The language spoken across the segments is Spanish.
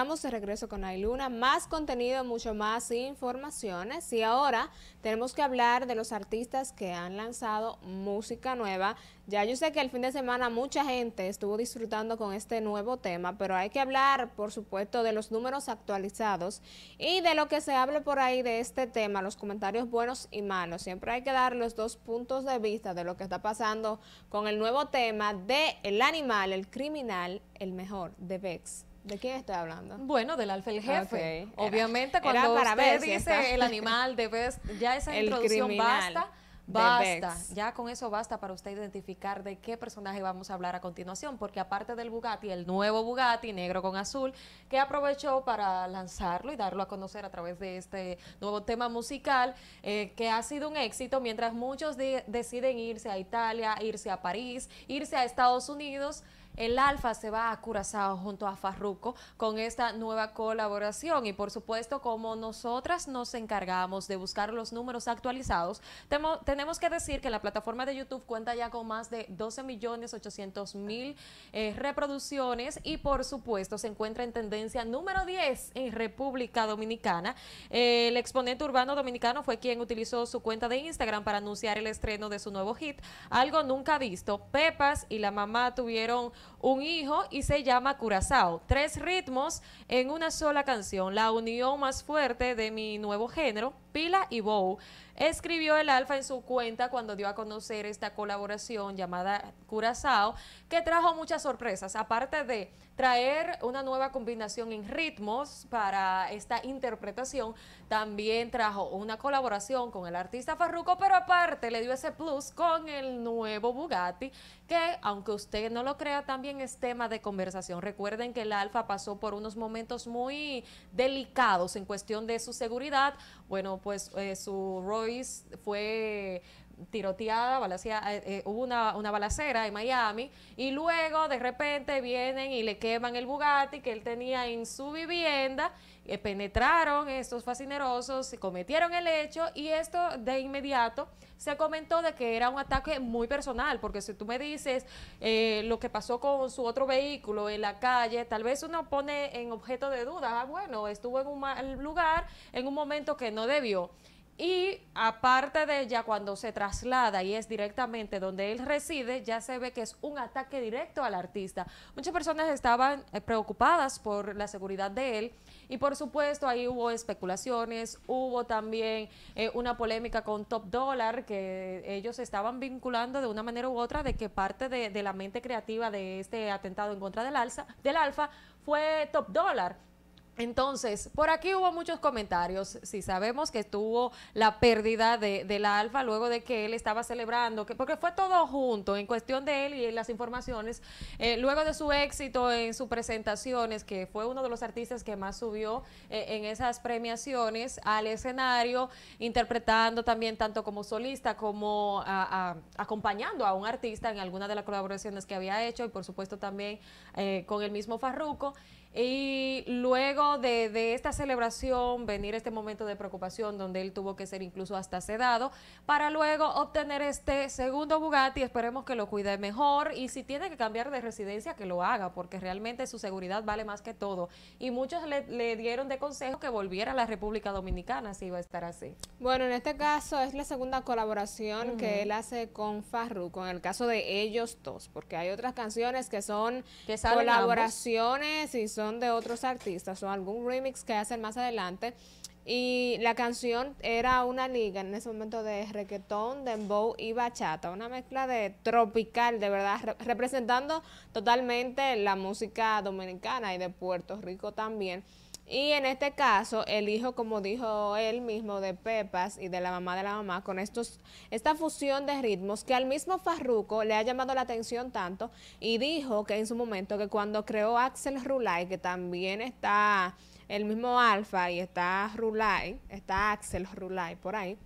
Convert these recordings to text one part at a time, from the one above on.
estamos de regreso con Ailuna, más contenido, mucho más informaciones y ahora tenemos que hablar de los artistas que han lanzado música nueva. Ya yo sé que el fin de semana mucha gente estuvo disfrutando con este nuevo tema, pero hay que hablar, por supuesto, de los números actualizados y de lo que se habla por ahí de este tema, los comentarios buenos y malos. Siempre hay que dar los dos puntos de vista de lo que está pasando con el nuevo tema de El animal, el criminal, el mejor, de Bex. ¿De quién estoy hablando? Bueno, del alfa el jefe. Obviamente cuando usted dice el animal vez ya esa introducción basta. Basta, ya con eso basta para usted identificar de qué personaje vamos a hablar a continuación, porque aparte del Bugatti, el nuevo Bugatti negro con azul, que aprovechó para lanzarlo y darlo a conocer a través de este nuevo tema musical, eh, que ha sido un éxito, mientras muchos deciden irse a Italia, irse a París, irse a Estados Unidos, el Alfa se va a Curazao junto a Farruco con esta nueva colaboración y por supuesto como nosotras nos encargamos de buscar los números actualizados, tenemos que decir que la plataforma de YouTube cuenta ya con más de 12 millones 800 mil eh, reproducciones y por supuesto se encuentra en tendencia número 10 en República Dominicana. el exponente urbano dominicano fue quien utilizó su cuenta de Instagram para anunciar el estreno de su nuevo hit, algo nunca visto. Pepas y la mamá tuvieron un hijo y se llama Curazao. Tres ritmos en una sola canción, la unión más fuerte de mi nuevo género, Pila y Bow escribió el Alfa en su cuenta cuando dio a conocer esta colaboración llamada Curazao, que trajo muchas sorpresas, aparte de traer una nueva combinación en ritmos para esta interpretación, también trajo una colaboración con el artista Farruco, pero aparte le dio ese plus con el nuevo Bugatti, que aunque usted no lo crea, también es tema de conversación. Recuerden que el Alfa pasó por unos momentos muy delicados en cuestión de su seguridad. Bueno, pues eh, su Roy fue tiroteada, eh, eh, hubo una, balacera en Miami y luego de repente vienen y le queman el Bugatti que él tenía en su vivienda, eh, penetraron estos fascinerosos, cometieron el hecho y esto de inmediato se comentó de que era un ataque muy personal, porque si tú me dices lo que pasó con su otro vehículo en la calle, tal vez uno pone en objeto de duda, ah, bueno, estuvo en un mal lugar en un momento que no debió. Y aparte de ella, cuando se traslada y es directamente donde él reside, ya se ve que es un ataque directo al artista. Muchas personas estaban eh, preocupadas por la seguridad de él y por supuesto ahí hubo especulaciones, hubo también eh, una polémica con Top Dollar que ellos estaban vinculando de una manera u otra de que parte de, la mente creativa de este atentado en contra del, alza, del Alfa fue Top Dollar. Entonces, por aquí hubo muchos comentarios. Si sabemos que tuvo la pérdida de, la Alfa luego de que él estaba celebrando, que, porque fue todo junto en cuestión de él y las informaciones. Eh, luego de su éxito en sus presentaciones, que fue uno de los artistas que más subió eh, en esas premiaciones al escenario, interpretando también tanto como solista como acompañando a un artista en alguna de las colaboraciones que había hecho y, por supuesto, también eh, con el mismo Farruco. Y luego de, esta celebración, venir este momento de preocupación donde él tuvo que ser incluso hasta sedado, para luego obtener este segundo Bugatti. Esperemos que lo cuide mejor y si tiene que cambiar de residencia, que lo haga, porque realmente su seguridad vale más que todo. Y muchos le, dieron de consejo que volviera a la República Dominicana si iba a estar así. Bueno, en este caso es la segunda colaboración que él hace con Farru con el caso de ellos dos, porque hay otras canciones que son colaboraciones y son de otros artistas o algún remix que hacen más adelante. Y la canción era una liga en ese momento de reggaetón, dembow y bachata, una mezcla de tropical, de verdad, representando totalmente la música dominicana y de Puerto Rico también. Y en este caso, el hijo, como dijo él mismo, de Pepas y de la mamá de la mamá, con estos, esta fusión de ritmos que al mismo Farruco le ha llamado la atención tanto y dijo que en su momento que cuando creó Axel Rulay, que también está el mismo Alfa y está Rulay, está Axel Rulay por ahí,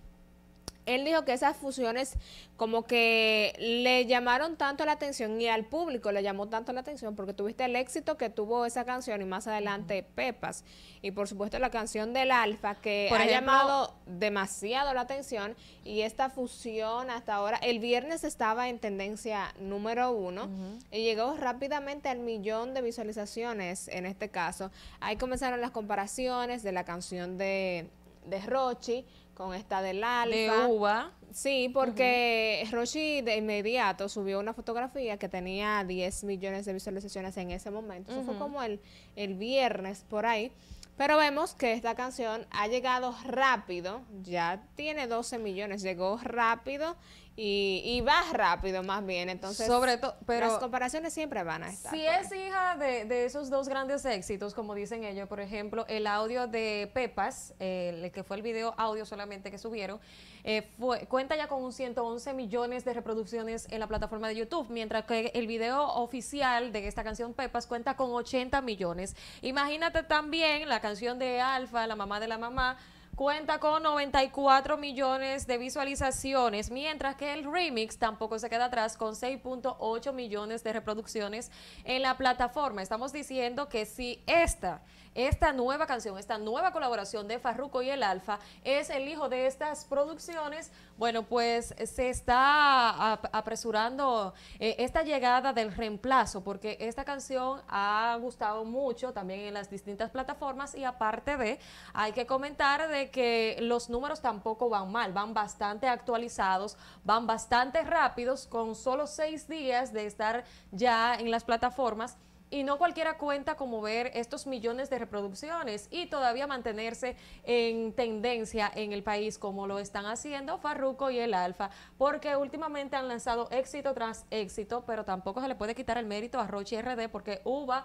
él dijo que esas fusiones como que le llamaron tanto la atención y al público le llamó tanto la atención porque tuviste el éxito que tuvo esa canción y más adelante Pepas. Y por supuesto la canción del Alfa que ha llamado demasiado la atención y esta fusión hasta ahora, el viernes estaba en tendencia número uno y llegó rápidamente al millón de visualizaciones en este caso. Ahí comenzaron las comparaciones de la canción de, de Rochi con esta del alfa. De uva. Sí, porque Roshi de inmediato subió una fotografía que tenía 10 millones de visualizaciones en ese momento. Eso fue como el, el viernes por ahí. Pero vemos que esta canción ha llegado rápido, ya tiene 12 millones, llegó rápido y, y vas rápido más bien. Entonces, sobre todo, pero las comparaciones siempre van a estar. Si es hija de, esos dos grandes éxitos, como dicen ellos, por ejemplo, el audio de Pepas, el que fue el video audio solamente que subieron, eh, cuenta ya con un 111 millones de reproducciones en la plataforma de YouTube, mientras que el video oficial de esta canción Pepas cuenta con 80 millones. Imagínate también la canción de Alfa, la mamá de la mamá cuenta con 94 millones de visualizaciones, mientras que el remix tampoco se queda atrás con 6.8 millones de reproducciones en la plataforma. Estamos diciendo que si esta, esta nueva canción, esta nueva colaboración de Farruko y el Alfa es el hijo de estas producciones, bueno, pues se está apresurando eh, esta llegada del reemplazo, porque esta canción ha gustado mucho también en las distintas plataformas y aparte de, hay que comentar de que los números tampoco van mal, van bastante actualizados, van bastante rápidos, con solo seis días de estar ya en las plataformas. Y no cualquiera cuenta como ver estos millones de reproducciones y todavía mantenerse en tendencia en el país como lo están haciendo Farruco y el Alfa, porque últimamente han lanzado éxito tras éxito, pero tampoco se le puede quitar el mérito a Roche RD porque Uva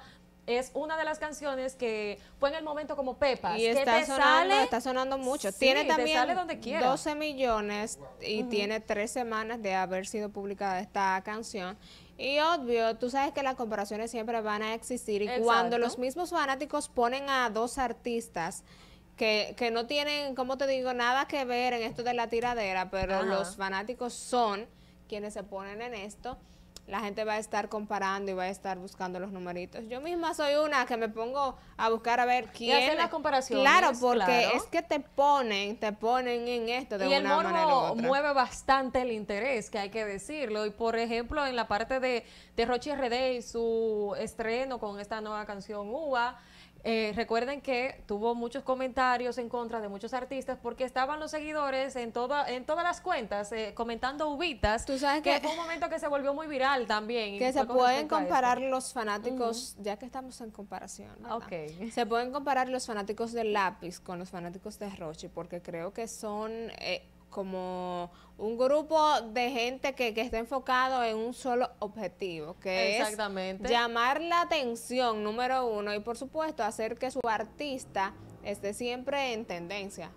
es una de las canciones que fue en el momento como Pepas. Y que está, sonando, está sonando mucho. tiene también 12 millones y tiene tres semanas de haber sido publicada esta canción. Y obvio, tú sabes que las comparaciones siempre van a existir. Y cuando los mismos fanáticos ponen a dos artistas que, que no tienen, como te digo, nada que ver en esto de la tiradera, pero los fanáticos son quienes se ponen en esto la gente va a estar comparando y va a estar buscando los numeritos. Yo misma soy una que me pongo a buscar a ver quién. Y hacer las comparaciones. Claro, porque es que te ponen, te ponen en esto de y una el manera mueve bastante el interés, que hay que decirlo. Y por ejemplo, en la parte de, de Rochi RD y su estreno con esta nueva canción Uva, eh, recuerden que tuvo muchos comentarios en contra de muchos artistas porque estaban los seguidores en, toda, en todas las cuentas eh, comentando ubitas. Tú sabes que, fue un momento que se volvió muy viral también. Que se pueden comparar los fanáticos, ya que estamos en comparación. Ok. Se pueden comparar los fanáticos de Lápiz con los fanáticos de Roche porque creo que son... Eh, como un grupo de gente que, que está enfocado en un solo objetivo, que es llamar la atención, número uno, y por supuesto hacer que su artista esté siempre en tendencia.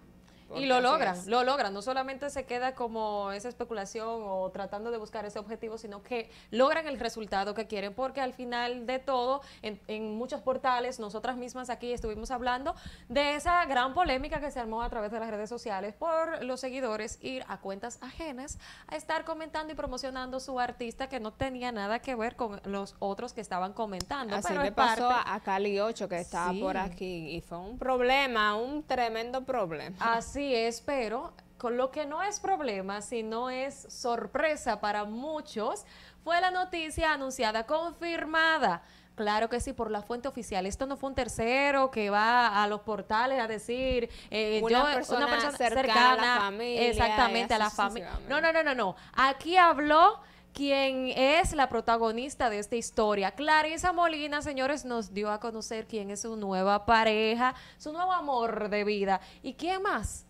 Y lo logran, lo logran. No solamente se queda como esa especulación o tratando de buscar ese objetivo, sino que logran el resultado que quieren, porque al final de todo, en, muchos portales, nosotras mismas aquí estuvimos hablando de esa gran polémica que se armó a través de las redes sociales por los seguidores ir a cuentas ajenas a estar comentando y promocionando su artista que no tenía nada que ver con los otros que estaban comentando. Así pasó a Cali 8 que estaba por aquí y fue un problema, un tremendo problema. Así Espero, con lo que no es problema, sino es sorpresa para muchos, fue la noticia anunciada, confirmada. Claro que sí, por la fuente oficial. Esto no fue un tercero que va a los portales a decir, eh, una, yo, persona una persona cercana, a Exactamente, a la familia. No, no, no, no, no. Aquí habló quien es la protagonista de esta historia. Clarisa Molina, señores, nos dio a conocer quién es su nueva pareja, su nuevo amor de vida. ¿Y qué más?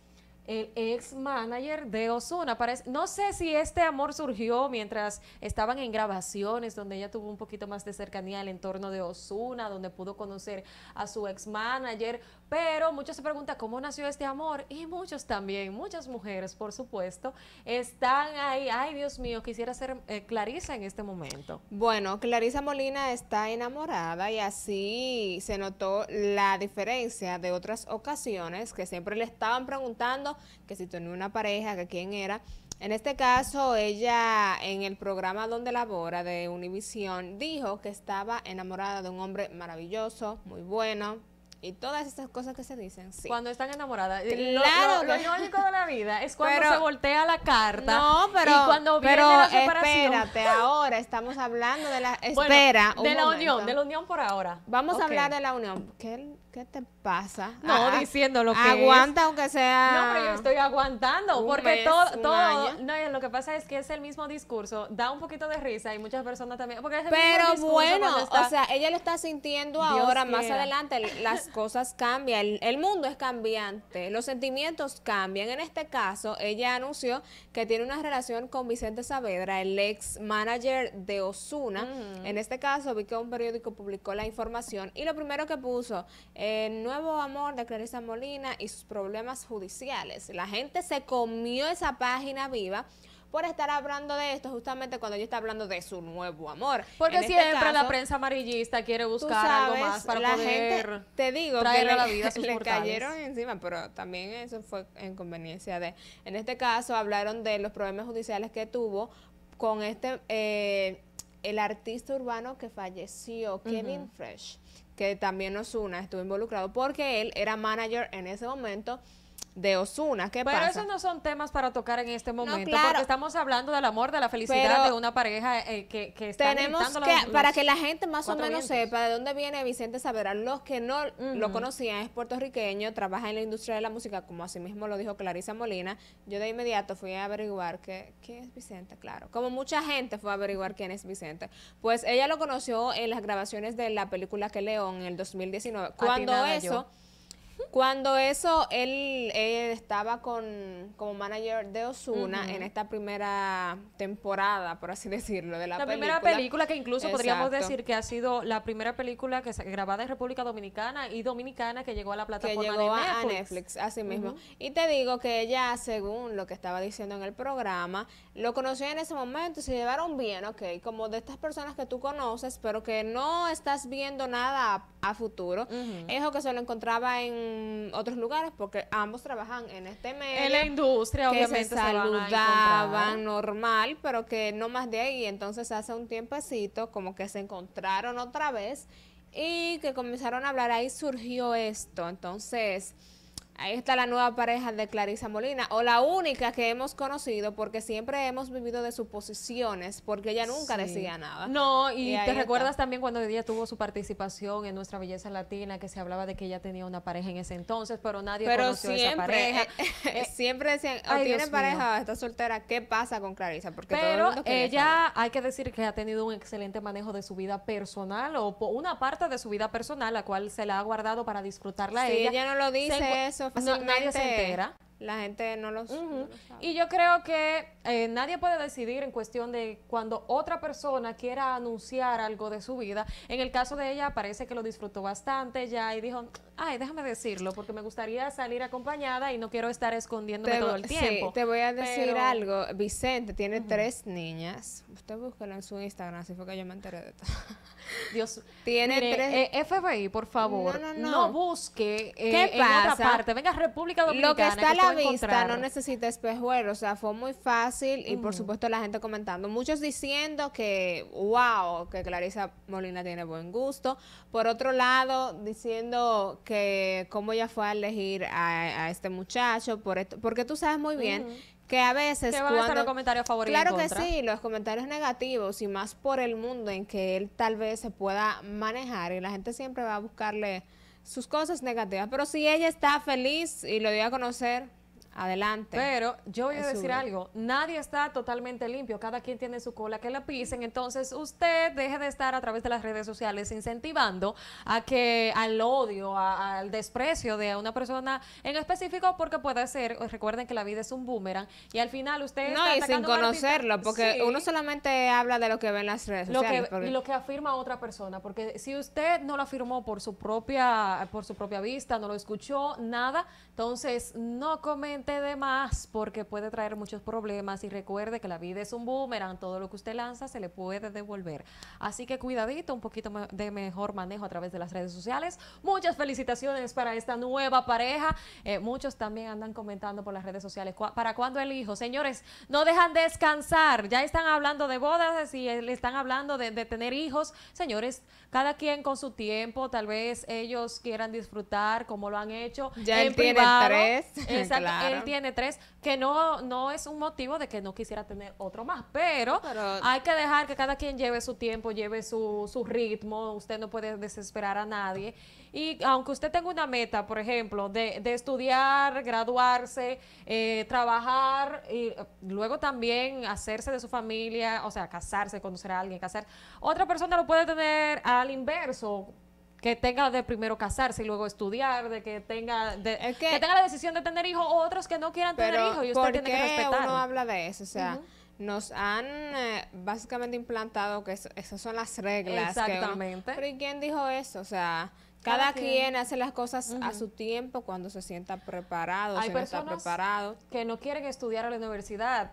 el ex manager de Osuna. No sé si este amor surgió mientras estaban en grabaciones, donde ella tuvo un poquito más de cercanía al entorno de Osuna, donde pudo conocer a su ex manager. Pero muchos se preguntan cómo nació este amor y muchos también, muchas mujeres, por supuesto, están ahí. Ay, Dios mío, quisiera ser eh, Clarisa en este momento. Bueno, Clarisa Molina está enamorada y así se notó la diferencia de otras ocasiones que siempre le estaban preguntando que si tenía una pareja, que quién era. En este caso, ella en el programa donde labora de Univision dijo que estaba enamorada de un hombre maravilloso, muy bueno, y todas esas cosas que se dicen. Cuando están enamoradas. Lo, único de la vida es cuando se voltea la carta. pero. Y cuando viene Espérate, ahora estamos hablando de la. Espera. de la unión, de la unión por ahora. Vamos a hablar de la unión. ¿Qué, ¿Qué te pasa? No, ah, ah, diciendo lo que Aguanta aunque sea. No, pero yo estoy aguantando. porque todo, todo. No, lo que pasa es que es el mismo discurso. Da un poquito de risa y muchas personas también. Porque pero bueno, o sea, ella lo está sintiendo ahora. Más adelante las cosas cambian. El, mundo es cambiante. Los sentimientos cambian. En este caso, ella anunció que tiene una relación con Vicente Saavedra, el ex manager de Osuna. Mm. En este caso, vi que un periódico publicó la información y lo primero que puso. El eh, nuevo amor de Clarissa Molina y sus problemas judiciales. La gente se comió esa página viva por estar hablando de esto justamente cuando ella está hablando de su nuevo amor. Porque este siempre la prensa amarillista quiere buscar algo más para la poder gente, te digo traer a la vida sus le cayeron encima, pero también eso fue en conveniencia de. En este caso hablaron de los problemas judiciales que tuvo con este eh, el artista urbano que falleció, Kevin Fresh que también nos una, estuvo involucrado porque él era manager en ese momento de Osuna. ¿Qué Pero esos no son temas para tocar en este momento, claro. porque estamos hablando del amor, de la felicidad de una pareja eh, que, está Tenemos que, para que la gente más o menos sepa de dónde viene Vicente Saberán los que no lo conocían, es puertorriqueño, trabaja en la industria de la música, como así mismo lo dijo Clarisa Molina. Yo de inmediato fui a averiguar que, quién es Vicente, claro. Como mucha gente fue a averiguar quién es Vicente. Pues ella lo conoció en las grabaciones de la película Que León en el 2019. Cuando eso... Cuando eso, él, estaba con, como manager de Osuna en esta primera temporada, por así decirlo, de la, la primera película que incluso podríamos decir que ha sido la primera película que se grabada en República Dominicana y dominicana que llegó a la plataforma de Netflix. así mismo. Y te digo que ella, según lo que estaba diciendo en el programa, lo conoció en ese momento y se llevaron bien, ok, como de estas personas que tú conoces, pero que no estás viendo nada a, futuro. Es lo Eso que se lo encontraba en Mm, otros lugares porque ambos trabajan en este medio. En la industria, que obviamente. Se saludaban normal, pero que no más de ahí. Entonces hace un tiempecito como que se encontraron otra vez y que comenzaron a hablar, ahí surgió esto. Entonces Ahí está la nueva pareja de Clarisa Molina, o la única que hemos conocido, porque siempre hemos vivido de suposiciones, porque ella nunca decía nada. No, y, te recuerdas también cuando ella tuvo su participación en Nuestra Belleza Latina, que se hablaba de que ella tenía una pareja en ese entonces, pero nadie pero conoció siempre, esa pareja. Eh, siempre decían, o oh, tiene pareja está soltera, ¿qué pasa con Clarisa? Porque pero ella, hay que decir que ha tenido un excelente manejo de su vida personal, o una parte de su vida personal, la cual se la ha guardado para disfrutarla sí, ella. no lo dice eso nadie se entera. La gente no lo Y yo creo que eh, nadie puede decidir en cuestión de cuando otra persona quiera anunciar algo de su vida. En el caso de ella, parece que lo disfrutó bastante ya y dijo, ay, déjame decirlo, porque me gustaría salir acompañada y no quiero estar escondiéndome todo el tiempo. te voy a decir algo. Vicente tiene tres niñas. Usted búsquelo en su Instagram, así fue que yo me enteré de todo. Dios. Tiene tres. Eh, FBI, por favor, no, no, no. no busque eh, ¿Qué en otra parte. Venga, República Dominicana. Lo que está a la vista no necesita espejuelo. O sea, fue muy fácil y, por supuesto, la gente comentando. Muchos diciendo que, wow, que Clarisa Molina tiene buen gusto. Por otro lado, diciendo que cómo ella fue a elegir a, este muchacho, por esto, porque tú sabes muy bien que a veces... comentarios favoritos? Claro que sí, los comentarios negativos y más por el mundo en que él tal vez se pueda manejar y la gente siempre va a buscarle sus cosas negativas, pero si ella está feliz y lo dio a conocer, Adelante. Pero yo voy a decir algo, nadie está totalmente limpio, cada quien tiene su cola que la pisen, entonces usted deje de estar a través de las redes sociales incentivando a que al odio, al desprecio de una persona en específico, porque puede ser, eh, recuerden que la vida es un boomerang y al final usted... No, está y sin conocerlo, porque uno solamente habla de lo que ve en las redes sociales. Y lo que afirma otra persona, porque si usted no lo afirmó por su propia, por su propia vista, no lo escuchó, nada, entonces no comente de más porque puede traer muchos problemas y recuerde que la vida es un boomerang, todo lo que usted lanza se le puede devolver. Así que cuidadito, un poquito de mejor manejo a través de las redes sociales. Muchas felicitaciones para esta nueva pareja. Eh, muchos también andan comentando por las redes sociales, ¿para cuándo el hijo? Señores, no dejan descansar, ya están hablando de bodas y eh, le están hablando de, tener hijos. Señores, cada quien con su tiempo, tal vez ellos quieran disfrutar como lo han hecho. Ya en tiene tres. él tiene tres, que no, no es un motivo de que no quisiera tener otro más, pero, hay que dejar que cada quien lleve su tiempo, lleve su, ritmo, usted no puede desesperar a nadie. Y aunque usted tenga una meta, por ejemplo, de, de estudiar, graduarse, eh, trabajar y eh, luego también hacerse de su familia, o sea, casarse, conocer a alguien, casar, otra persona lo puede tener al inverso que tenga de primero casarse y luego estudiar, de que tenga de, que, tenga la decisión de tener hijos o otros que no quieran tener hijos y usted tiene que respetar. uno habla de eso? O sea, nos han eh, básicamente implantado que esas son las reglas. Exactamente. pero ¿y quién dijo eso? O sea, cada, quien, hace las cosas a su tiempo cuando se sienta preparado, Hay si está preparado. que no quieren estudiar a la universidad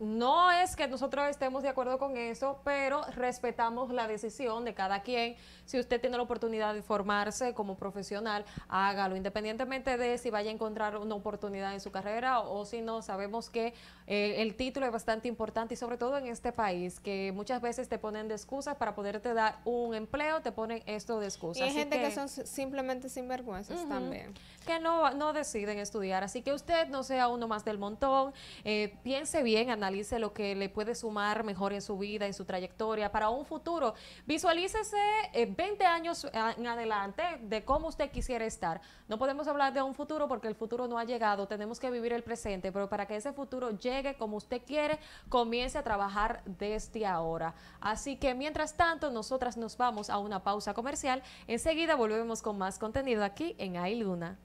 no es que nosotros estemos de acuerdo con eso, pero respetamos la decisión de cada quien. Si usted tiene la oportunidad de formarse como profesional, hágalo, independientemente de si vaya a encontrar una oportunidad en su carrera o, si no. Sabemos que eh, el título es bastante importante y sobre todo en este país, que muchas veces te ponen de excusas para poderte dar un empleo, te ponen esto de excusas. hay gente que, son simplemente sinvergüenzas también. Que no, no deciden estudiar. Así que usted no sea uno más del montón, eh, piense bien, analice analice lo que le puede sumar mejor en su vida, en su trayectoria, para un futuro. Visualícese 20 eh, años eh, en adelante de cómo usted quisiera estar. No podemos hablar de un futuro porque el futuro no ha llegado, tenemos que vivir el presente, pero para que ese futuro llegue como usted quiere, comience a trabajar desde ahora. Así que mientras tanto, nosotras nos vamos a una pausa comercial. Enseguida volvemos con más contenido aquí en Luna.